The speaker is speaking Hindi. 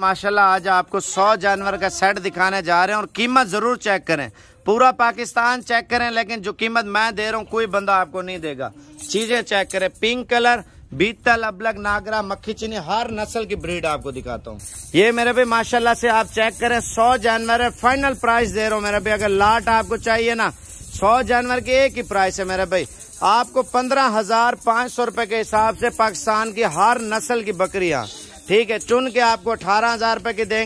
माशाल्लाह आज आपको 100 जानवर का सेट दिखाने जा रहे हैं और कीमत ज़रूर चेक करें पूरा पाकिस्तान चेक करें लेकिन जो कीमत मैं दे रहा हूँ कोई बंदा आपको नहीं देगा चीज़ें चेक करें पिंक कलर बीतल अबलग नागरा मक्खी चीनी हर नस्ल की ब्रीड आपको दिखाता हूँ ये मेरे भाई माशाल्लाह से आप चेक करें सौ जानवर है फाइनल प्राइस दे रहा हूँ मेरे भाई अगर लाट आपको चाहिए ना सौ जानवर की एक ही प्राइस है मेरे भाई आपको पंद्रह हजार पाँच सौ रूपए के हिसाब से पाकिस्तान की हर नस्ल की बकरिया ठीक है चुन के आपको अठारह हजार रुपए की देंगे